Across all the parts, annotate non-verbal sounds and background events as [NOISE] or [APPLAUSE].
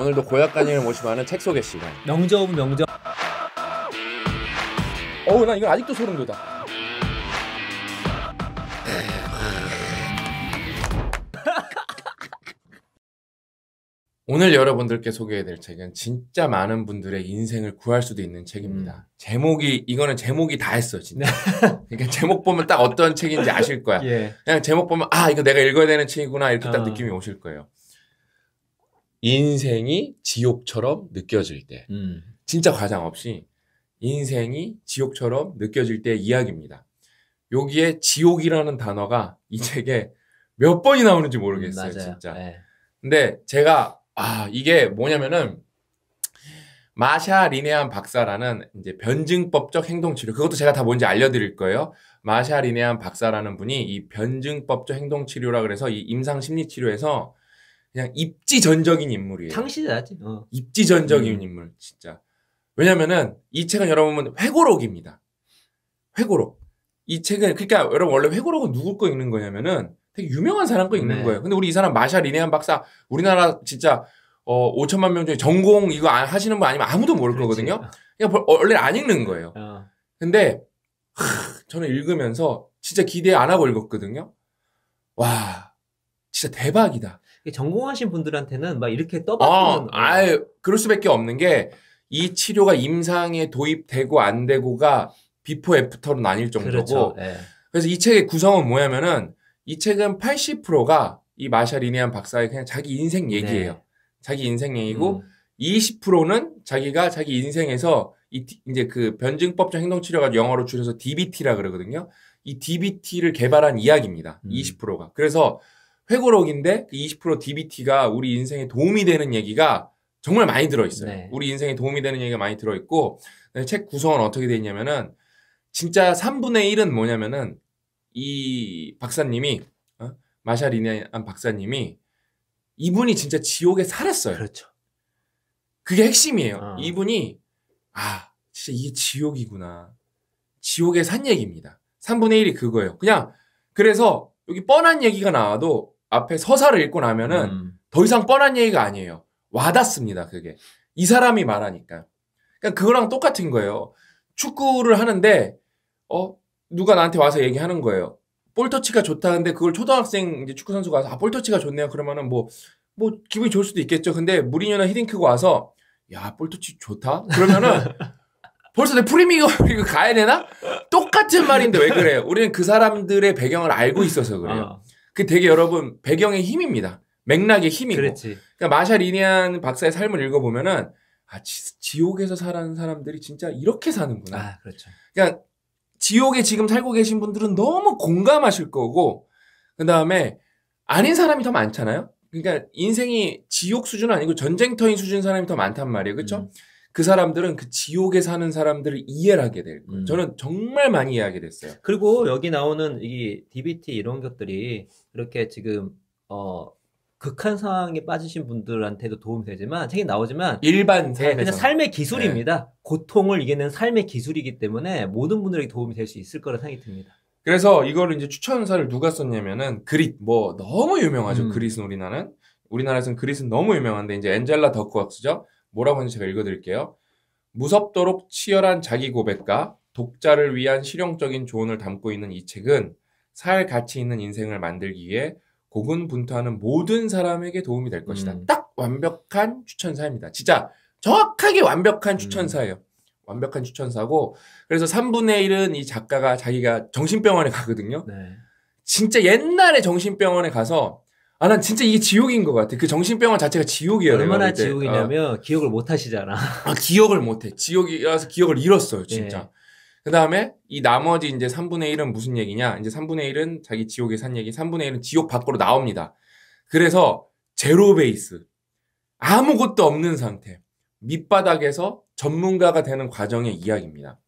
오늘도 고약간인을 모시고하는책 소개 시간. 명저 오 명저. 어우 나 이건 아직도 소름 돋아. [LAUGHS] 오늘 여러분들께 소개해드릴 책은 진짜 많은 분들의 인생을 구할 수도 있는 책입니다. 음. 제목이 이거는 제목이 다 했어 진짜. 네. [LAUGHS] 그러니까 제목 보면 딱 어떤 책인지 아실 거야. [LAUGHS] 예. 그냥 제목 보면 아 이거 내가 읽어야 되는 책이구나 이렇게 딱 어. 느낌이 오실 거예요. 인생이 지옥처럼 느껴질 때 음. 진짜 과장 없이 인생이 지옥처럼 느껴질 때 이야기입니다. 여기에 지옥이라는 단어가 이 책에 몇 번이 나오는지 모르겠어요, 음, 맞 진짜. 네. 근데 제가 아 이게 뭐냐면은 마샤 리네안 박사라는 이제 변증법적 행동 치료 그것도 제가 다 뭔지 알려드릴 거예요. 마샤 리네안 박사라는 분이 이 변증법적 행동 치료라 그래서 이 임상 심리 치료에서 그냥 입지전적인 인물이에요. 당시다지. 어. 입지전적인 음. 인물 진짜. 왜냐면은 이 책은 여러분 회고록입니다. 회고록. 이 책은 그러니까 여러분 원래 회고록은 누구 거 읽는 거냐면은 되게 유명한 사람 거 읽는 네. 거예요. 근데 우리 이 사람 마샬 리네한 박사 우리나라 진짜 어 5천만 명 중에 전공 이거 아, 하시는 분 아니면 아무도 모를 그렇지. 거거든요. 그러 어, 원래 안 읽는 거예요. 어. 근데 하, 저는 읽으면서 진짜 기대 안 하고 읽었거든요. 와 진짜 대박이다. 전공하신 분들한테는 막 이렇게 떠받치는. 어, 아예 그럴 수밖에 없는 게 이 치료가 임상에 도입되고 안 되고가 비포 애프터로 나뉠 정도고. 그렇죠. 네. 그래서 이 책의 구성은 뭐냐면은 이 책은 80%가 이마샤 리니안 박사의 그냥 자기 인생 네. 얘기예요. 네. 자기 인생 얘기고 음. 20%는 자기가 자기 인생에서 이, 이제 그 변증법적 행동치료가 영어로 줄여서 DBT라 그러거든요. 이 DBT를 개발한 이야기입니다. 음. 20%가. 그래서 회고록인데 그20% DBT가 우리 인생에 도움이 되는 얘기가 정말 많이 들어있어요. 네. 우리 인생에 도움이 되는 얘기가 많이 들어있고 책 구성은 어떻게 되어 있냐면은 진짜 3분의 1은 뭐냐면은 이 박사님이 어? 마샬리네안 박사님이 이분이 진짜 지옥에 살았어요. 그렇죠. 그게 핵심이에요. 어. 이분이 아 진짜 이게 지옥이구나. 지옥에 산 얘기입니다. 3분의 1이 그거예요. 그냥 그래서 여기 뻔한 얘기가 나와도 앞에 서사를 읽고 나면은 음. 더 이상 뻔한 얘기가 아니에요. 와닿습니다. 그게 이 사람이 말하니까. 그러니까 그거랑 똑같은 거예요. 축구를 하는데 어 누가 나한테 와서 얘기하는 거예요. 볼터치가 좋다는데 그걸 초등학생 이제 축구 선수가 와서 아 볼터치가 좋네요. 그러면은 뭐뭐 뭐 기분이 좋을 수도 있겠죠. 근데 무리뉴나 히딩크가 와서 야 볼터치 좋다. 그러면은 [LAUGHS] 벌써 내 프리미어리그 가야 되나? 똑같은 말인데 왜 그래요? 우리는 그 사람들의 배경을 알고 있어서 그래요. 아. 그 되게 여러분 배경의 힘입니다. 맥락의 힘이고. 그렇지. 그러니까 마샬이니안 박사의 삶을 읽어보면은 아 지, 옥에서 사는 사람들이 진짜 이렇게 사는구나. 아, 그렇죠. 그러니까 지옥에 지금 살고 계신 분들은 너무 공감하실 거고 그 다음에 아닌 사람이 더 많잖아요. 그러니까 인생이 지옥 수준 아니고 전쟁터인 수준 사람이 더 많단 말이에요. 그렇죠? 음. 그 사람들은 그 지옥에 사는 사람들을 이해를 하게 될 거예요. 음. 저는 정말 많이 이해하게 됐어요. 그리고 여기 나오는 이 DBT 이런 것들이 이렇게 지금 어 극한 상황에 빠지신 분들한테도 도움이 되지만 책에 나오지만 일반 네, 삶에서. 그냥 삶의 네. 기술입니다. 네. 고통을 이기는 삶의 기술이기 때문에 모든 분들에게 도움이 될 수 있을 거라 생각이 듭니다. 그래서 이거를 이제 추천사를 누가 썼냐면은 그릿 뭐 너무 유명하죠. 음. 그릿은 우리나라는 우리나라에서는 그릿은 너무 유명한데 이제 엔젤라 덕후학수죠. 뭐라고 하는지 제가 읽어드릴게요. 무섭도록 치열한 자기 고백과 독자를 위한 실용적인 조언을 담고 있는 이 책은 살 가치 있는 인생을 만들기 위해 고군분투하는 모든 사람에게 도움이 될 것이다. 음. 딱 완벽한 추천사입니다. 진짜 정확하게 완벽한 음. 추천사예요. 음. 완벽한 추천사고 그래서 3분의 1은 이 작가가 자기가 정신병원에 가거든요. 네. 진짜 옛날에 정신병원에 가서 아, 난 진짜 이게 지옥인 것 같아. 그 정신병원 자체가 지옥이야. 얼마나 지옥이냐면 아. 기억을 못 하시잖아. [LAUGHS] 아, 기억을 못 해. 지옥이라서 기억을 잃었어요, 예. 진짜. 예. 그 다음에 이 나머지 이제 3분의 1은 무슨 얘기냐? 이제 3분의 1은 자기 지옥에 산 얘기, 3분의 1은 지옥 밖으로 나옵니다. 그래서 제로 베이스. 아무것도 없는 상태. 밑바닥에서 전문가가 되는 과정의 이야기입니다.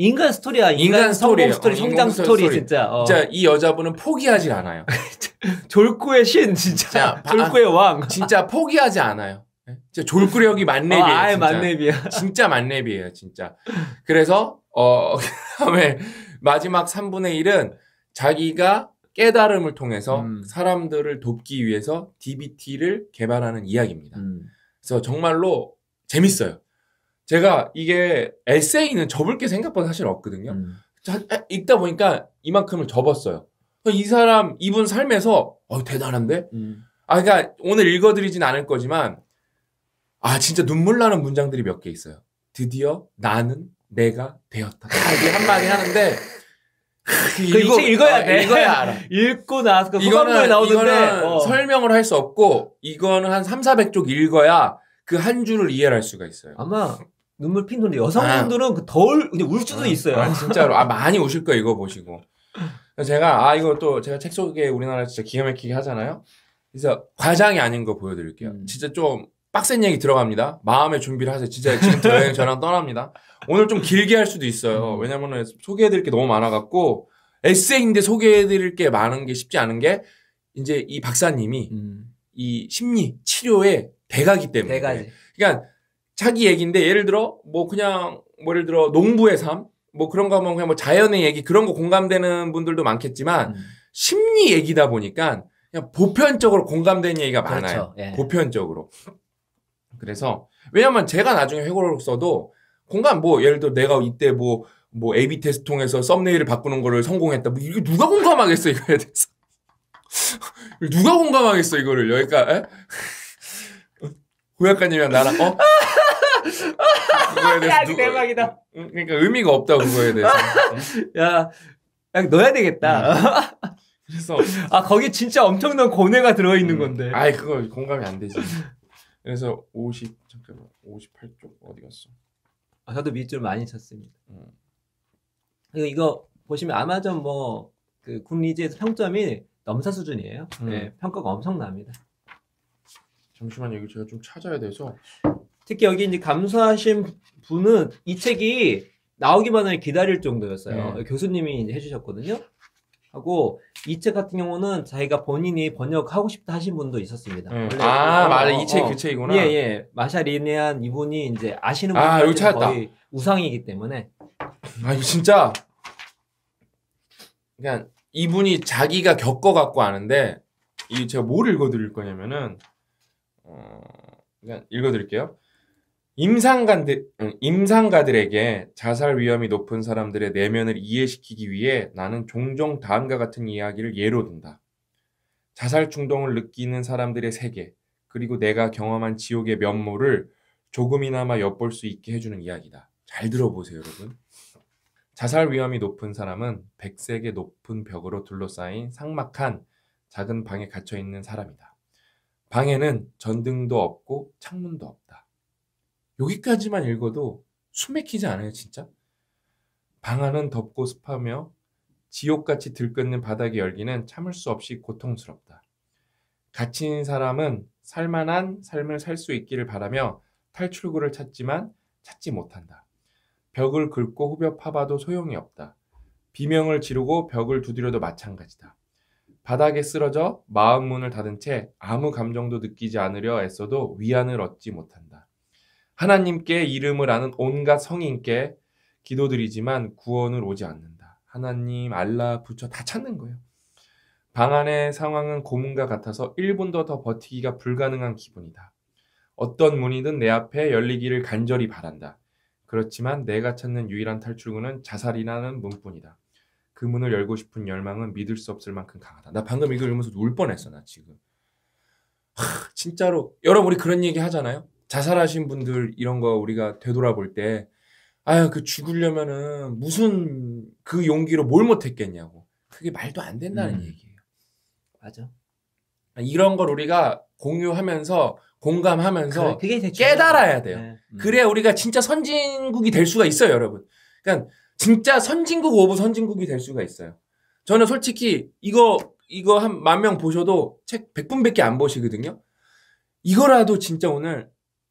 인간 스토리야. 인간, 인간 스토리, 스토리, 어, 성장 스토리, 스토리 진짜. 어. 진짜 이 여자분은 포기하지 않아요. [LAUGHS] 졸구의 신 진짜. 진짜 졸구의 아, 왕. 진짜 포기하지 않아요. 예? 진짜 졸구력이 어, 만렙이에요. 아예 만렙이야. 진짜 만렙이에요, 진짜. 그래서 어 [LAUGHS] 그다음에 마지막 3분의 1은 자기가 깨달음을 통해서 음. 사람들을 돕기 위해서 DBT를 개발하는 이야기입니다. 음. 그래서 정말로 재밌어요. 제가 이게 에세이는 접을 게 생각보다 사실 없거든요. 음. 자, 읽다 보니까 이만큼을 접었어요. 이 사람, 이분 삶에서, 어, 대단한데? 음. 아, 그니까 오늘 읽어드리진 않을 거지만, 아, 진짜 눈물 나는 문장들이 몇 개 있어요. 드디어 나는 내가 되었다. 이게 한마디 하는데, 그리고 읽어야 아, 돼. 어, 읽어야 알아. [LAUGHS] 읽고 나서 그 이거는, 나오는데 이거는 어. 설명을 할 수 없고 이거는 한 3, 400쪽 읽어야 그 한 줄을 이해할 수가 있어요. 아마 눈물 핀도데 여성분들은 그덜울 수도 아, 있어요. 아, 진짜로 아 많이 우실 거예요 이거 보시고. 제가 아 이거 또 제가 책 속에 우리나라 진짜 기가 막히게 하잖아요. 그래서 과장이 아닌 거 보여드릴게요. 음. 진짜 좀 빡센 얘기 들어갑니다. 마음의 준비를 하세요. 진짜 지금 여행 저랑 떠납니다. 오늘 좀 길게 할 수도 있어요. 음. 왜냐면은 소개해드릴 게 너무 많아갖고 에세이인데 소개해드릴 게 많은 게 쉽지 않은 게 이제 이 박사님이 음. 이 심리 치료의 대가기 때문에. 대가지. 그러니까 자기 얘기인데 예를 들어 뭐 그냥 뭐 예를 들어 농부의 삶 뭐 그런 거 하면 그냥 뭐 자연의 얘기 그런 거 공감되는 분들도 많겠지만 음. 심리 얘기다 보니까 그냥 보편적으로 공감되는 얘기가 그렇죠. 많아요. 예. 보편적으로. 그래서 왜냐면 제가 나중에 회고록 써도 공감 뭐 예를 들어 내가 이때 뭐뭐 뭐, 뭐 A/B 테스트 통해서 썸네일을 바꾸는 거를 성공했다. 뭐 이거 누가 공감하겠어 이거에 대해서. [LAUGHS] 누가 공감하겠어 이거를. 그러니까 에? 예? [LAUGHS] 고약관님이랑 나랑 어? 그거에 대해서 야, 누, 대박이다. 그러니까 의미가 없다 그거에 대해서. [LAUGHS] 야, 야 넣어야 되겠다. [LAUGHS] 그래서 아 거기 진짜 엄청난 고뇌가 들어 있는 음, 건데. 아이 그거 공감이 안 되지. 그래서 50 잠깐만 58쪽 어디 갔어? 아, 저도 밑줄 많이 쳤습니다. 음. 그리고 이거 보시면 아마존 뭐그 굿리즈에서 평점이 넘사 수준이에요. 음. 네, 평가가 엄청납니다. 잠시만요, 이거 제가 좀 찾아야 돼서 특히 여기 이제 감사하신 분은 이 책이 나오기만을 기다릴 정도였어요. 네. 교수님이 이제 해주셨거든요. 하고 이 책 같은 경우는 자기가 본인이 번역하고 싶다 하신 분도 있었습니다. 음. 아, 어, 맞아. 이책 어, 그 교체이구나. 예, 예. 마샤리네안 이분이 이제 아시는 분 아, 여기 거의 우상이기 때문에. 아, 이거 진짜. 그냥 그러니까 이분이 자기가 겪어갖고 아는데, 이 제가 뭘 읽어드릴 거냐면은, 어, 그냥 그러니까 읽어드릴게요. 임상관들, 임상가들에게 자살 위험이 높은 사람들의 내면을 이해시키기 위해 나는 종종 다음과 같은 이야기를 예로 든다. 자살 충동을 느끼는 사람들의 세계, 그리고 내가 경험한 지옥의 면모를 조금이나마 엿볼 수 있게 해주는 이야기다. 잘 들어보세요, 여러분. 자살 위험이 높은 사람은 백색의 높은 벽으로 둘러싸인 삭막한 작은 방에 갇혀 있는 사람이다. 방에는 전등도 없고 창문도 없다. 여기까지만 읽어도 숨막히지 않아요, 진짜? 방 안은 덥고 습하며 지옥같이 들끓는 바닥의 열기는 참을 수 없이 고통스럽다. 갇힌 사람은 살만한 삶을 살 수 있기를 바라며 탈출구를 찾지만 찾지 못한다. 벽을 긁고 후벼 파봐도 소용이 없다. 비명을 지르고 벽을 두드려도 마찬가지다. 바닥에 쓰러져 마음 문을 닫은 채 아무 감정도 느끼지 않으려 애써도 위안을 얻지 못한다. 하나님께 이름을 아는 온갖 성인께 기도드리지만 구원을 오지 않는다. 하나님, 알라, 부처 다 찾는 거예요. 방 안의 상황은 고문과 같아서 1분도 더 버티기가 불가능한 기분이다. 어떤 문이든 내 앞에 열리기를 간절히 바란다. 그렇지만 내가 찾는 유일한 탈출구는 자살이라는 문뿐이다. 그 문을 열고 싶은 열망은 믿을 수 없을 만큼 강하다. 나 방금 이거 읽으면서 울 뻔했어, 나 지금. 하, 진짜로 여러분 우리 그런 얘기 하잖아요. 자살하신 분들 이런 거 우리가 되돌아볼 때 아유 그 죽으려면은 무슨 그 용기로 뭘 못했겠냐고 그게 말도 안 된다는 음. 얘기예요. 맞아. 이런 걸 우리가 공유하면서 공감하면서 그래, 깨달아야 음. 돼요. 네. 음. 그래야 우리가 진짜 선진국이 될 수가 있어요, 여러분. 그러니까 진짜 선진국 오브 선진국이 될 수가 있어요. 저는 솔직히 이거 이거 한 만 명 보셔도 책 100분밖에 안 보시거든요. 이거라도 진짜 오늘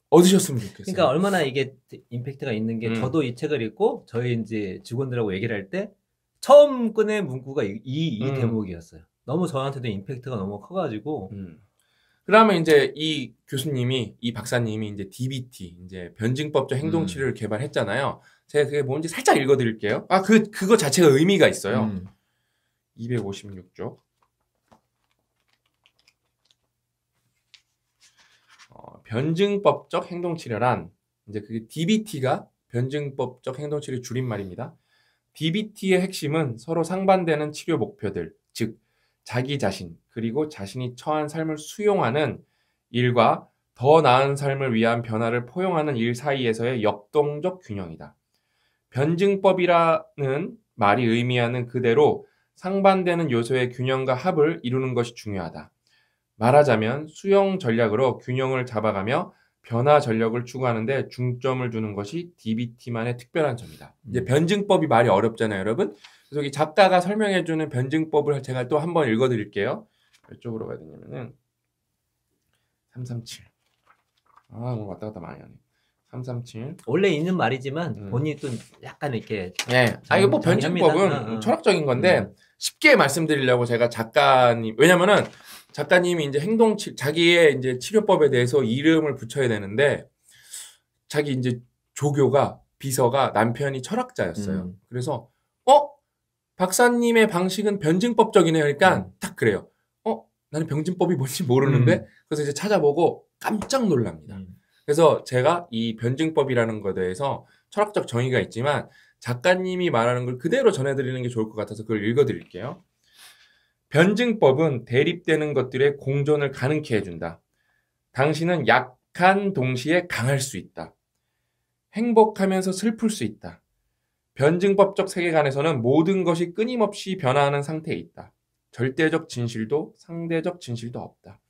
얻으셨으면 좋겠어요. 그러니까 얼마나 이게 임팩트가 있는 게 음. 저도 이 책을 읽고 저희 이제 직원들하고 얘기를 할 때 처음 꺼낸 문구가 이, 이, 음. 대목이었어요. 너무 저한테도 임팩트가 너무 커가지고. 음. 그러면 이제 이 교수님이 이 박사님이 이제 DBT 이제 변증법적 행동치료를 음. 개발했잖아요. 제가 그게 뭔지 살짝 읽어드릴게요. 아그 그거 자체가 의미가 있어요. 256쪽. 음. 변증법적 행동치료란 이제 그게 DBT가 변증법적 행동치료 줄임말입니다. DBT의 핵심은 서로 상반되는 치료 목표들, 즉 자기 자신 그리고 자신이 처한 삶을 수용하는 일과 더 나은 삶을 위한 변화를 포용하는 일 사이에서의 역동적 균형이다. 변증법이라는 말이 의미하는 그대로 상반되는 요소의 균형과 합을 이루는 것이 중요하다. 말하자면 수용 전략으로 균형을 잡아가며 변화 전략을 추구하는데 중점을 두는 것이 DBT만의 특별한 점이다. 음. 이제 변증법이 말이 어렵잖아요, 여러분. 그래서 이 작가가 설명해주는 변증법을 제가 또 한 번 읽어드릴게요. 이쪽으로 가야 되냐면은 337. 아, 오늘 왔다 갔다 많이 하네. 337. 원래 있는 말이지만 음. 본인이 또 약간 이렇게 예. 아 이거 뭐 변증법은 어, 어. 철학적인 건데 음. 쉽게 말씀드리려고 제가 작가님 왜냐면은 작가님이 이제 행동 치, 자기의 이제 치료법에 대해서 이름을 붙여야 되는데 자기 이제 조교가 비서가 남편이 철학자였어요. 음. 그래서 어 박사님의 방식은 변증법적이네요. 그러니까 음. 딱 그래요. 어 나는 변증법이 뭔지 모르는데 음. 그래서 이제 찾아보고 깜짝 놀랍니다. 음. 그래서 제가 이 변증법이라는 것에 대해서 철학적 정의가 있지만 작가님이 말하는 걸 그대로 전해드리는 게 좋을 것 같아서 그걸 읽어드릴게요. 변증법은 대립되는 것들의 공존을 가능케 해준다. 당신은 약한 동시에 강할 수 있다. 행복하면서 슬플 수 있다. 변증법적 세계관에서는 모든 것이 끊임없이 변화하는 상태에 있다. 절대적 진실도 상대적 진실도 없다.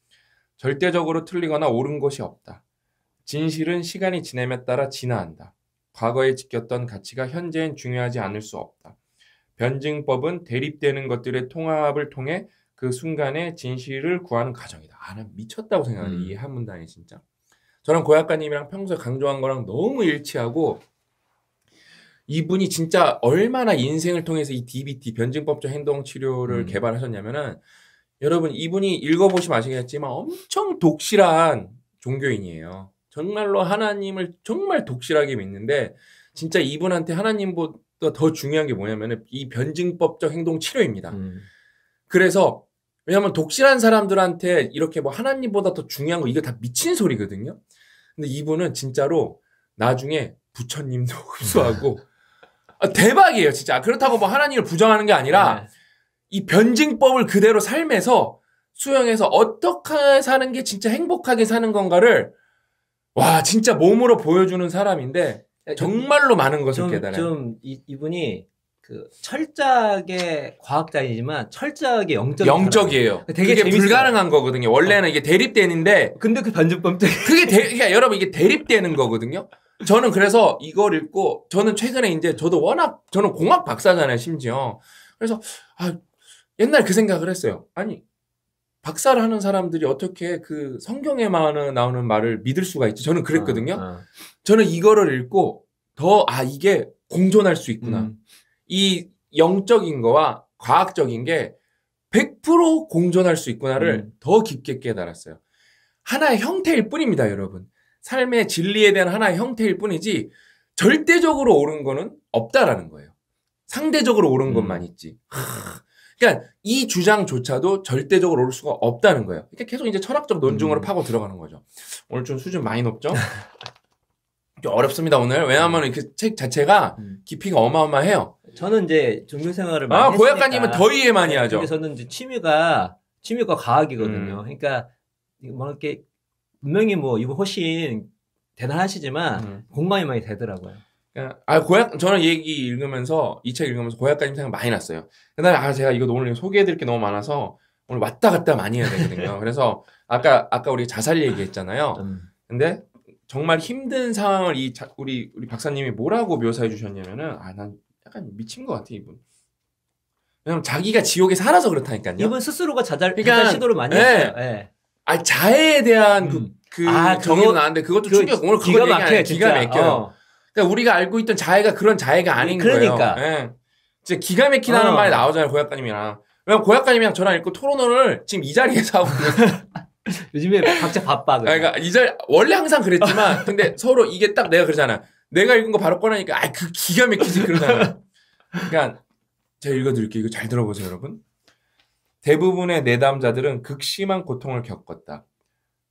절대적으로 틀리거나 옳은 것이 없다. 진실은 시간이 지냄에 따라 진화한다. 과거에 지켰던 가치가 현재엔 중요하지 않을 수 없다. 변증법은 대립되는 것들의 통합을 통해 그순간에 진실을 구하는 과정이다. 아, 나 미쳤다고 생각하는 음. 이한 문단이 진짜. 저는 고약가님이랑 평소에 강조한 거랑 너무 일치하고 이분이 진짜 얼마나 인생을 통해서 이 DBT 변증법적 행동 치료를 음. 개발하셨냐면은 여러분 이분이 읽어보시면 아시겠지만 엄청 독실한 종교인이에요. 정말로 하나님을 정말 독실하게 믿는데 진짜 이분한테 하나님보다 더 중요한 게 뭐냐면 이 변증법적 행동 치료입니다. 음. 그래서 왜냐하면 독실한 사람들한테 이렇게 뭐 하나님보다 더 중요한 거 이거 다 미친 소리거든요. 근데 이분은 진짜로 나중에 부처님도 [LAUGHS] 흡수하고 아, 대박이에요 진짜 아, 그렇다고 뭐 하나님을 부정하는 게 아니라 네. 이 변증법을 그대로 삶에서 수용해서 어떻게 사는 게 진짜 행복하게 사는 건가를 와 진짜 몸으로 보여주는 사람인데 정말로 많은 것을 깨달아요. 좀 이, 이분이 그 철저하게 과학자이지만 철저하게 영적 영적이에요. 되게 불가능한 거거든요. 원래는 이게 대립되는데 근데 그 반전범 그게 대, 그러니까 여러분 이게 대립되는 거거든요. 저는 그래서 이걸 읽고 저는 최근에 이제 저도 워낙 저는 공학 박사잖아요 심지어 그래서 아 옛날 그 생각을 했어요. 아니 박사를 하는 사람들이 어떻게 그 성경에 나오는 말을 믿을 수가 있지? 저는 그랬거든요. 아, 아. 저는 이거를 읽고 더, 아, 이게 공존할 수 있구나. 음. 이 영적인 거와 과학적인 게 100% 공존할 수 있구나를 음. 더 깊게 깨달았어요. 하나의 형태일 뿐입니다, 여러분. 삶의 진리에 대한 하나의 형태일 뿐이지 절대적으로 옳은 거는 없다라는 거예요. 상대적으로 옳은 음. 것만 있지. 하, 그러니까 이 주장조차도 절대적으로 올 수가 없다는 거예요. 그러니 계속 이제 철학적 논증으로 음. 파고 들어가는 거죠. 오늘 좀 수준 많이 높죠? [LAUGHS] 좀 어렵습니다 오늘. 왜냐하면 이렇책 그 자체가 음. 깊이가 어마어마해요. 저는 이제 종교 생활을 아, 많이 아 고약관님은 더 이해 많이 네, 하죠. 근데 저는 이제 취미가 취미가 과학이거든요. 음. 그러니까 뭐이게 분명히 뭐 이분 훨씬 대단하시지만 음. 공감이 많이 되더라고요. 그냥, 아, 고약, 저는 얘기 읽으면서, 이 책 읽으면서 고약가림 생각 많이 났어요. 그 다음에, 아, 제가 이거 오늘 소개해드릴 게 너무 많아서, 오늘 왔다 갔다 많이 해야 되거든요. [LAUGHS] 그래서, 아까, 아까 우리 자살 얘기했잖아요. 음. 근데, 정말 힘든 상황을 이, 자, 우리, 우리 박사님이 뭐라고 묘사해 주셨냐면은, 아, 난 약간 미친 것 같아, 이분. 왜냐면 자기가 지옥에 살아서 그렇다니까요. 이분 스스로가 자살, 그러니까, 자살 시도를 많이 네. 했어요. 네. 아, 자해에 대한 그, 음. 그 아, 정의도 나왔는데 그것도 그 충격 오늘 그거 얘기 기가 막혀 요 기가 막혀요. 어. 그러니까 우리가 알고 있던 자해가 그런 자해가 예, 아닌 그러니까. 거예요. 그 이제 기가 막히다는 어. 말이 나오잖아요. 고약가님이랑. 왜냐 고약가님이랑 저랑 이렇 토론을 지금 이 자리에서 하고 [LAUGHS] 요즘에 각자 바빠. 그러니까 이 자리 원래 항상 그랬지만 [LAUGHS] 근데 서로 이게 딱 내가 그러잖아. 내가 읽은 거 바로 꺼내니까 아그 기가 막히지 그러잖아. 그러니까 제가 읽어드릴게요. 이거 잘 들어보세요, 여러분. 대부분의 내담자들은 극심한 고통을 겪었다.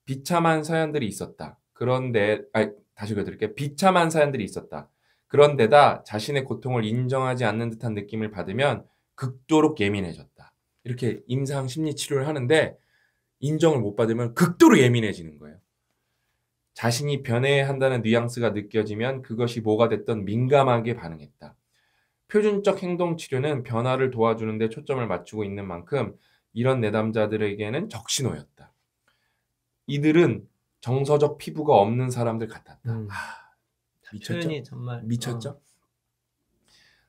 비참한 사연들이 있었다. 그런데, 아니, 다시 읽어드릴게요. 비참한 사연들이 있었다. 그런데다 자신의 고통을 인정하지 않는 듯한 느낌을 받으면 극도로 예민해졌다. 이렇게 임상 심리 치료를 하는데 인정을 못 받으면 극도로 예민해지는 거예요. 자신이 변해야 한다는 뉘앙스가 느껴지면 그것이 뭐가 됐든 민감하게 반응했다. 표준적 행동 치료는 변화를 도와주는데 초점을 맞추고 있는 만큼 이런 내담자들에게는 적신호였다. 이들은 정서적 피부가 없는 사람들 같았다. 음. 아, 미쳤죠? 정말 미쳤죠? 어.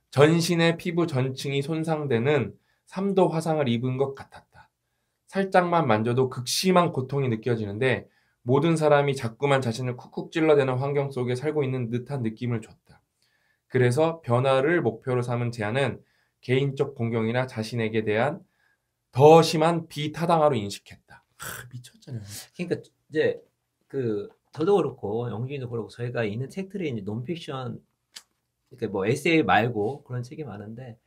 전신의 피부 전층이 손상되는 3도 화상을 입은 것 같았다. 살짝만 만져도 극심한 고통이 느껴지는데 모든 사람이 자꾸만 자신을 쿡쿡 찔러대는 환경 속에 살고 있는 듯한 느낌을 줬다. 그래서 변화를 목표로 삼은 제안은 개인적 공경이나 자신에게 대한 더 심한 비타당화로 인식했다. 아, 미쳤잖아요. 그러니까 이제 그 저도 그렇고 영준이도 그렇고 저희가 있는 책들이 이제 논픽션 이렇게 뭐 에세이 말고 그런 책이 많은데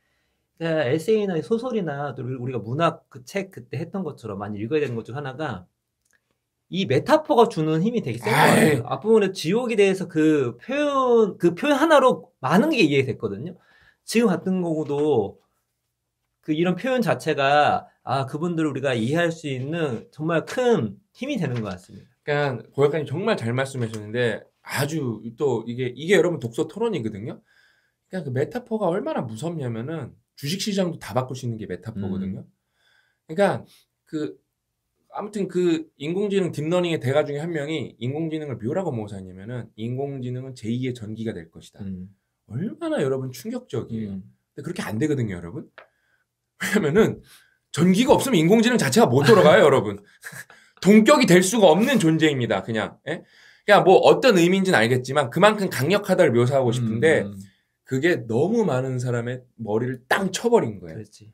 그 에세이나 소설이나 또 우리가 문학 그 책 그때 했던 것처럼 많이 읽어야 되는 것 중 하나가 이 메타포가 주는 힘이 되게 센것 같아요. 앞부분에 지옥에 대해서 그 표현 그 표현 하나로 많은 게 이해됐거든요. 지금 같은 경우도 그 이런 표현 자체가 아 그분들을 우리가 이해할 수 있는 정말 큰 힘이 되는 것 같습니다. 그러니까 고약관이 정말 잘 말씀해 주는데 셨 아주 또 이게 이게 여러분 독서 토론이거든요. 그러니까 그 메타포가 얼마나 무섭냐면은 주식 시장도 다 바꿀 수 있는 게 메타포거든요. 음. 그러니까 그 아무튼 그 인공지능 딥러닝의 대가 중에 한 명이 인공지능을 묘라고 모사했냐면은 인공지능은 제2의 전기가 될 것이다. 음. 얼마나 여러분 충격적이에요. 음. 근데 그렇게 안 되거든요, 여러분. 왜냐면은 전기가 없으면 인공지능 자체가 못 돌아가요, [LAUGHS] 여러분. 동격이 될 수가 없는 존재입니다. 그냥. 예? 그냥 뭐 어떤 의미인지는 알겠지만 그만큼 강력하다를 묘사하고 음, 싶은데 음, 음. 그게 너무 많은 사람의 머리를 땅 쳐버린 거예요. 그렇지.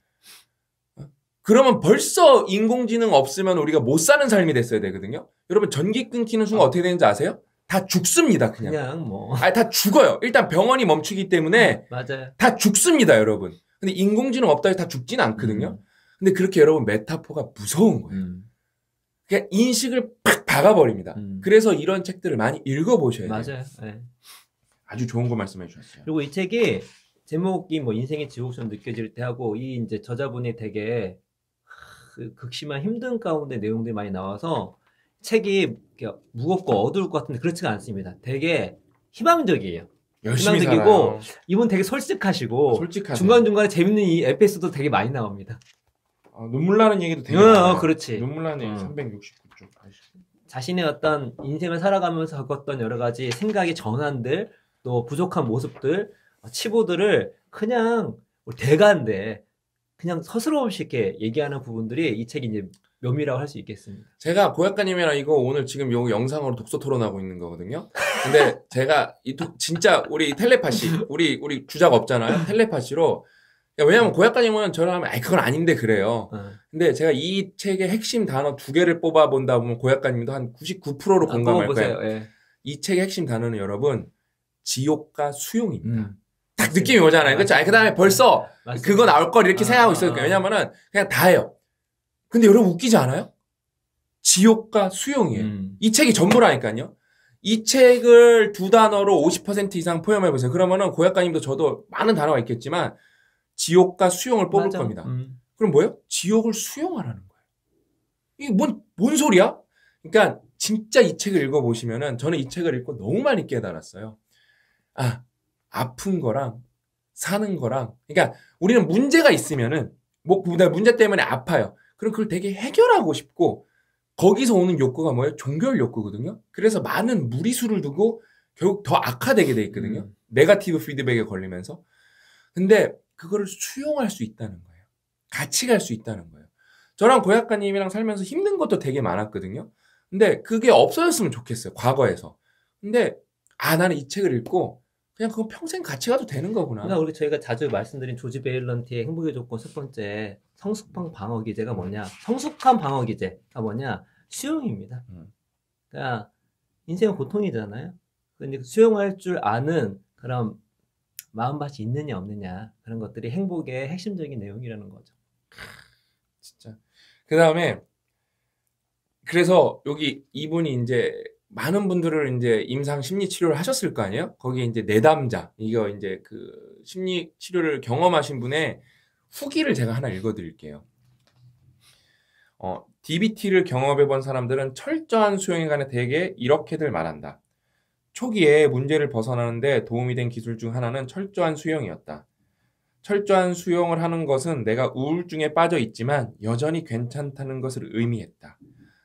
어? 그러면 벌써 인공지능 없으면 우리가 못 사는 삶이 됐어야 되거든요. 여러분 전기 끊기는 순간 아. 어. 떻게 되는지 아세요? 다 죽습니다 그냥. 그냥 뭐. 아니 다 죽어요. 일단 병원이 멈추기 때문에 음, 맞아요. 다 죽습니다 여러분. 근데 인공지능 없다 해다 죽지는 않거든요. 음. 근데 그렇게 여러분 메타포가 무서운 거예요. 음. 그냥 인식을 팍 박아버립니다. 음. 그래서 이런 책들을 많이 읽어보셔야 돼요. 맞아요. 네. 아주 좋은 거 말씀해 주셨어요. 그리고 이 책이 제목이 뭐 인생의 지옥처럼 느껴질 때 하고 이 이제 저자분이 되게 그 극심한 힘든 가운데 내용들이 많이 나와서 책이 무겁고 어두울 것 같은데 그렇지가 않습니다. 되게 희망적이에요. 희망적이고 살아요. 이분 되게 솔직하시고 솔직하네. 중간중간에 재밌는 이 에피소드 되게 많이 나옵니다. 어, 눈물 나는 얘기도 되게 어, 많아요. 그렇지. 눈물 나는 얘기 369쪽. 어. 자신의 어떤 인생을 살아가면서 겪었던 여러 가지 생각의 전환들 또 부족한 모습들 어, 치부들을 그냥 대가인데 그냥 서스럼없이 이렇게 얘기하는 부분들이 이 책이 이제 묘미라고 할 수 있겠습니다. 제가 고약가님이랑 이거 오늘 지금 요 영상으로 독서 토론하고 있는 거거든요. 근데 제가 이 도, 진짜 우리 텔레파시 우리 우리 주작 없잖아요. 텔레파시로 그러니까 왜냐하면 고약관님은 저랑 하면 아이 그건 아닌데 그래요. 네. 근데 제가 이 책의 핵심 단어 두 개를 뽑아 본다 보면 고약관님도 한 99%로 아, 공감할 거예요. 예. 이 책의 핵심 단어는 여러분 지옥과 수용입니다. 음. 딱 느낌이 오잖아요. 그렇죠? 그다음에 벌써 네. 맞습니다. 그거 나올 걸 이렇게 아, 생각하고 있었거든요. 아, 아. 왜냐면은 그냥 다해요 근데 여러분 웃기지 않아요? 지옥과 수용이에요. 음. 이 책이 전부라니까요. 이 책을 두 단어로 50% 이상 포함해 보세요. 그러면은 고약가님도 저도 많은 단어가 있겠지만 지옥과 수용을 뽑을 맞아. 겁니다. 음. 그럼 뭐예요? 지옥을 수용하라는 거예요. 이게 뭔, 뭔 소리야? 그러니까 진짜 이 책을 읽어보시면은 저는 이 책을 읽고 너무 많이 깨달았어요. 아, 아픈 거랑 사는 거랑, 그러니까 우리는 문제가 있으면은, 뭐, 문제 때문에 아파요. 그럼 그걸 되게 해결하고 싶고, 거기서 오는 욕구가 뭐예요? 종결 욕구거든요. 그래서 많은 무리수를 두고 결국 더 악화되게 돼 있거든요. 음. 네가티브 피드백에 걸리면서. 근데 그거를 수용할 수 있다는 거예요. 같이 갈 수 있다는 거예요. 저랑 고약가님이랑 살면서 힘든 것도 되게 많았거든요. 근데 그게 없어졌으면 좋겠어요. 과거에서. 근데 아 나는 이 책을 읽고 그냥 그거 평생 같이 가도 되는 거구나. 그러니까 우리 저희가 자주 말씀드린 조지 베일런티의 행복의 조건 첫 번째 성숙한 방어 기제가 뭐냐? 성숙한 방어 기제가 뭐냐? 수용입니다. 음. 그러니까 인생은 고통이잖아요. 근데 그러니까 수용할 줄 아는 그런 마음밭이 있느냐 없느냐 그런 것들이 행복의 핵심적인 내용이라는 거죠. 진짜. 그 다음에 그래서 여기 이분이 이제 많은 분들을 이제 임상 심리 치료를 하셨을 거 아니에요? 거기 이제 내담자 이거 이제 그 심리 치료를 경험하신 분의 후기를 제가 하나 읽어드릴게요. 어, DBT를 경험해본 사람들은 철저한 수용에 관해 대개 이렇게들 말한다. 초기에 문제를 벗어나는데 도움이 된 기술 중 하나는 철저한 수용이었다. 철저한 수용을 하는 것은 내가 우울증에 빠져 있지만 여전히 괜찮다는 것을 의미했다.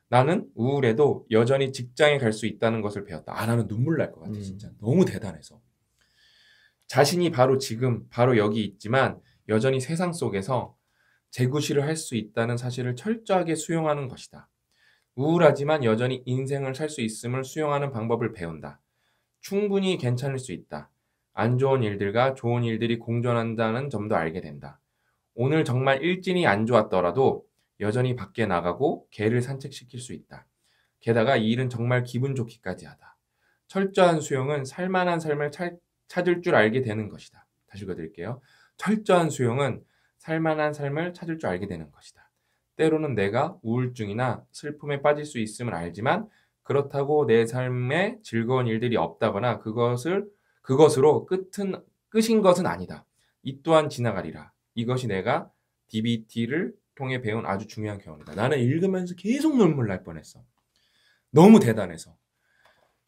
나는 우울해도 여전히 직장에 갈 수 있다는 것을 배웠다. 아, 나는 눈물 날 것 같아, 음. 진짜. 너무 대단해서. 자신이 바로 지금, 바로 여기 있지만 여전히 세상 속에서 재구실을 할 수 있다는 사실을 철저하게 수용하는 것이다. 우울하지만 여전히 인생을 살 수 있음을 수용하는 방법을 배운다. 충분히 괜찮을 수 있다. 안 좋은 일들과 좋은 일들이 공존한다는 점도 알게 된다. 오늘 정말 일진이 안 좋았더라도 여전히 밖에 나가고 개를 산책시킬 수 있다. 게다가 이 일은 정말 기분 좋기까지 하다. 철저한 수용은 살만한 삶을 찰, 찾을 줄 알게 되는 것이다. 다시 읽어드릴게요. 철저한 수용은 살만한 삶을 찾을 줄 알게 되는 것이다. 때로는 내가 우울증이나 슬픔에 빠질 수 있음을 알지만 그렇다고 내 삶에 즐거운 일들이 없다거나 그것을 그것으로 끝은 끝인 것은 아니다. 이 또한 지나가리라. 이것이 내가 DBT를 통해 배운 아주 중요한 경험이다. 나는 읽으면서 계속 눈물 날 뻔했어. 너무 대단해서.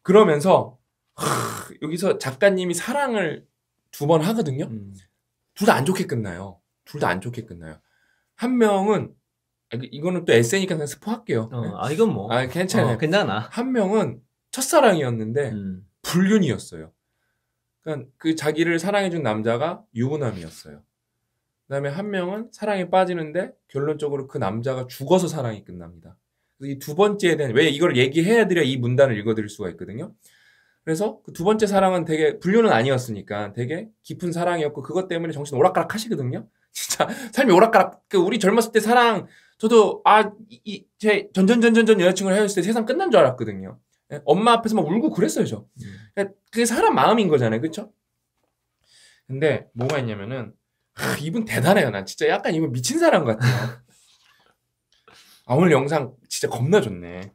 그러면서 하, 여기서 작가님이 사랑을 두 번 하거든요. 음. 둘다 안 좋게 끝나요. 둘 다 안 좋게 끝나요. 한 명은 아, 그 이거는 또 에세이니까 그냥 스포할게요. 어, 아 이건 뭐. 아 괜찮아요. 어, 괜찮아. 한 명은 첫사랑이었는데 음. 불륜이었어요. 그러니까 그 자기를 사랑해준 남자가 유부남이었어요. 그다음에 한 명은 사랑에 빠지는데 결론적으로 그 남자가 죽어서 사랑이 끝납니다. 이 두 번째에 대한 왜 이걸 얘기해야 드려 이 문단을 읽어드릴 수가 있거든요. 그래서 그 두 번째 사랑은 되게 불륜은 아니었으니까 되게 깊은 사랑이었고 그것 때문에 정신 오락가락 하시거든요. [LAUGHS] 진짜 삶이 오락가락. 그 우리 젊었을 때 사랑 저도 아, 이, 제 전전전전전 여자친구를 헤어질 때 세상 끝난 줄 알았거든요. 예, 엄마 앞에서 막 울고 그랬어요, 저. 음. 그러니까 그게 사람 마음인 거잖아요, 그쵸? 근데 뭐가 있냐면은, 하, 이분 대단해요, 난 진짜 약간 이분 미친 사람 같아요. 아, 오늘 영상 진짜 겁나 좋네.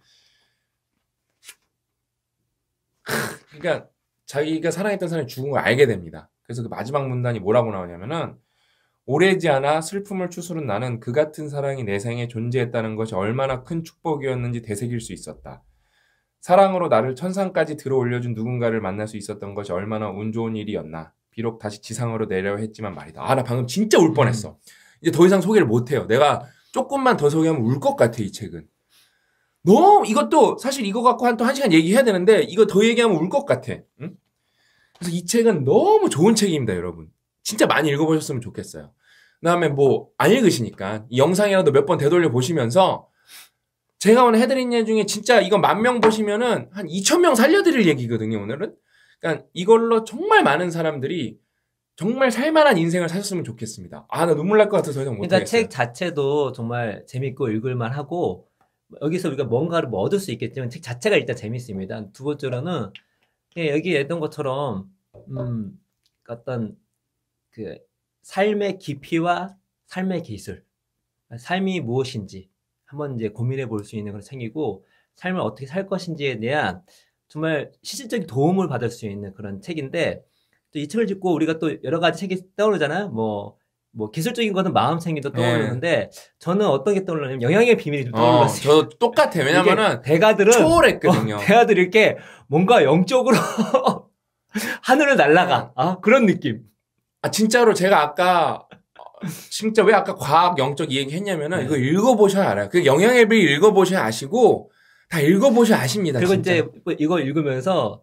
그러니까 자기가 사랑했던 사람이 죽은 걸 알게 됩니다. 그래서 그 마지막 문단이 뭐라고 나오냐면은, 오래지 않아 슬픔을 추스른 나는 그 같은 사랑이 내 생에 존재했다는 것이 얼마나 큰 축복이었는지 되새길 수 있었다. 사랑으로 나를 천상까지 들어올려준 누군가를 만날 수 있었던 것이 얼마나 운 좋은 일이었나. 비록 다시 지상으로 내려 했지만 말이다. 아, 나 방금 진짜 울 뻔했어. 음. 이제 더 이상 소개를 못해요. 내가 조금만 더 소개하면 울 것 같아, 이 책은. 너무, 이것도 사실 이거 갖고 한 또 한 시간 얘기해야 되는데, 이거 더 얘기하면 울 것 같아. 응? 그래서 이 책은 너무 좋은 책입니다, 여러분. 진짜 많이 읽어보셨으면 좋겠어요. 그다음에 뭐 안 읽으시니까 영상이라도 몇 번 되돌려 보시면서 제가 오늘 해드린 예 중에 진짜 이거 만 명 보시면은 한이천명 살려드릴 얘기거든요 오늘은. 그러니까 이걸로 정말 많은 사람들이 정말 살만한 인생을 사셨으면 좋겠습니다. 아, 나 눈물 날 것 같아서 더 이상 못하겠어요. 그러니까 그러책 자체도 정말 재밌고 읽을만 하고 여기서 우리가 뭔가를 뭐 얻을 수 있겠지만 책 자체가 일단 재밌습니다. 두 번째로는 예, 여기 했던 것처럼 음 어떤 그 삶의 깊이와 삶의 기술, 삶이 무엇인지 한번 이제 고민해 볼 수 있는 그런 책이고 삶을 어떻게 살 것인지에 대한 정말 실질적인 도움을 받을 수 있는 그런 책인데 또 이 책을 읽고 우리가 또 여러 가지 책이 떠오르잖아요. 뭐뭐 뭐 기술적인 거는 마음생기도 예. 떠오르는데 네. 저는 어떤 게 떠오르냐면 영양의 비밀이 좀 떠올랐어요. 어, 저도 똑같아. 왜냐면은 대가들은 초월했거든요. 어, 대가들이 이렇게 뭔가 영적으로 [LAUGHS] 하늘을 날아가 아, 그런 느낌. 아 진짜로 제가 아까 어, 진짜 왜 아까 과학 영적 이행 했냐면은 네. 이거 읽어보셔야 알아요. 그 영양 앱을 읽어보셔야 아시고 다 읽어보셔야 아십니다. 그리고 진짜. 이제 뭐 이거 읽으면서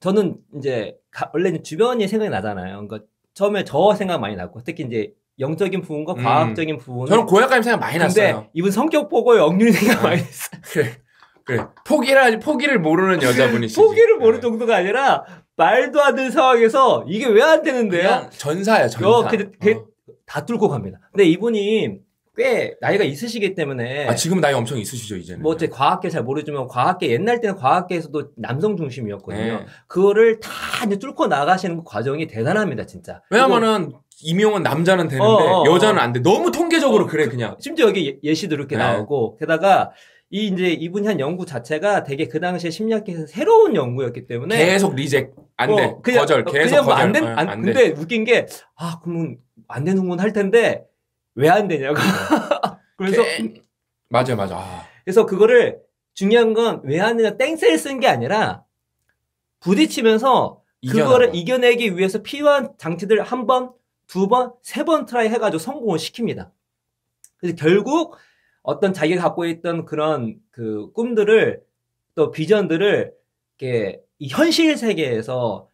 저는 이제 원래는 주변이 생각이 나잖아요. 그러니까 처음에 저 생각 많이 났고 특히 이제 영적인 부분과 음. 과학적인 부분 저는 고약감 생각 많이 났어요. 이분 성격 보고 영률 생각 아, 많이 했어요. 그래. 그래. 포기를 포기를 모르는 여자분이시지. [LAUGHS] 포기를 모르는 네. 정도가 아니라 말도 안 되는 상황에서 이게 왜 안 되는데요? 전사야 전사. 어, 그, 어. 그, 어. 다 뚫고 갑니다. 근데 이분이 꽤 나이가 있으시기 때문에 아 지금 나이 엄청 있으시죠 이제는 뭐 어째 과학계 잘 모르지만 과학계 옛날 때는 과학계에서도 남성 중심이었거든요 네. 그거를 다 이제 뚫고 나가시는 그 과정이 대단합니다 진짜 왜냐면은 임용은 남자는 되는데 어, 어, 어. 여자는 안돼 너무 통계적으로 어, 그래 그냥 심지어 여기 예, 예시도 이렇게 네. 나오고 게다가 이 이제 이분이 한 연구 자체가 되게 그 당시에 심리학계에서 새로운 연구였기 때문에 계속 리젝 안 돼. 어, 그냥, 거절 어, 계속 그냥 뭐 거절. 안 된, 어, 안, 안 근데 돼. 웃긴 게 아, 그러면 안되는건 할 텐데 왜 안 되냐고. [LAUGHS] 그래서 게... 맞아 맞아. 아. 그래서 그거를 중요한 건왜하느냐 땡셀 쓴 게 아니라 부딪히면서 그거를 이겨내기 위해서 필요한 장치들 한 번, 두 번, 세 번 트라이 해가지고 성공을 시킵니다. 그래서 결국 어떤 자기가 갖고 있던 그런 그 꿈들을 또 비전들을 이렇게 현실 세계에서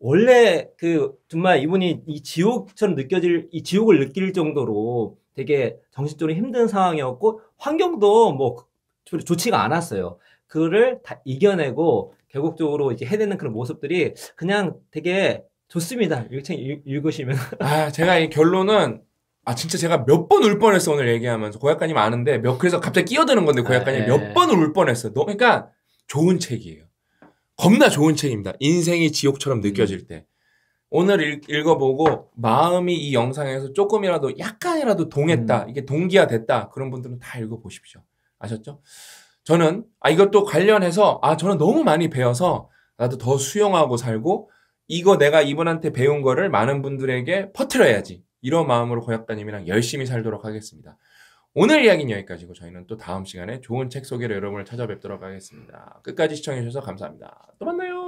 원래 그 정말 이분이 이 지옥처럼 느껴질 이 지옥을 느낄 정도로 되게 정신적으로 힘든 상황이었고 환경도 뭐 좋지가 않았어요. 그를 다 이겨내고 결국적으로 이제 해내는 그런 모습들이 그냥 되게 좋습니다. 읽, 읽으시면. 아, 제가 이 결론은 아 진짜 제가 몇 번 울 뻔했어 오늘 얘기하면서 고약관님 아는데 몇 그래서 갑자기 끼어드는 건데 고약관님 아, 몇번울 예. 뻔했어. 너 그러니까 좋은 책이에요. 겁나 좋은 책입니다. 인생이 지옥처럼 느껴질 음. 때. 오늘 읽, 어보고 마음이 이 영상에서 조금이라도 약간이라도 동했다. 음. 이게 동기화 됐다. 그런 분들은 다 읽어 보십시오. 아셨죠? 저는 아 이것도 관련해서 아 저는 너무 많이 배워서 나도 더 수용하고 살고 이거 내가 이분한테 배운 거를 많은 분들에게 퍼트려야지 이런 마음으로 고약다님이랑 열심히 살도록 하겠습니다. 오늘 이야기는 여기까지고 저희는 또 다음 시간에 좋은 책 소개로 여러분을 찾아뵙도록 하겠습니다. 끝까지 시청해주셔서 감사합니다. 또 만나요.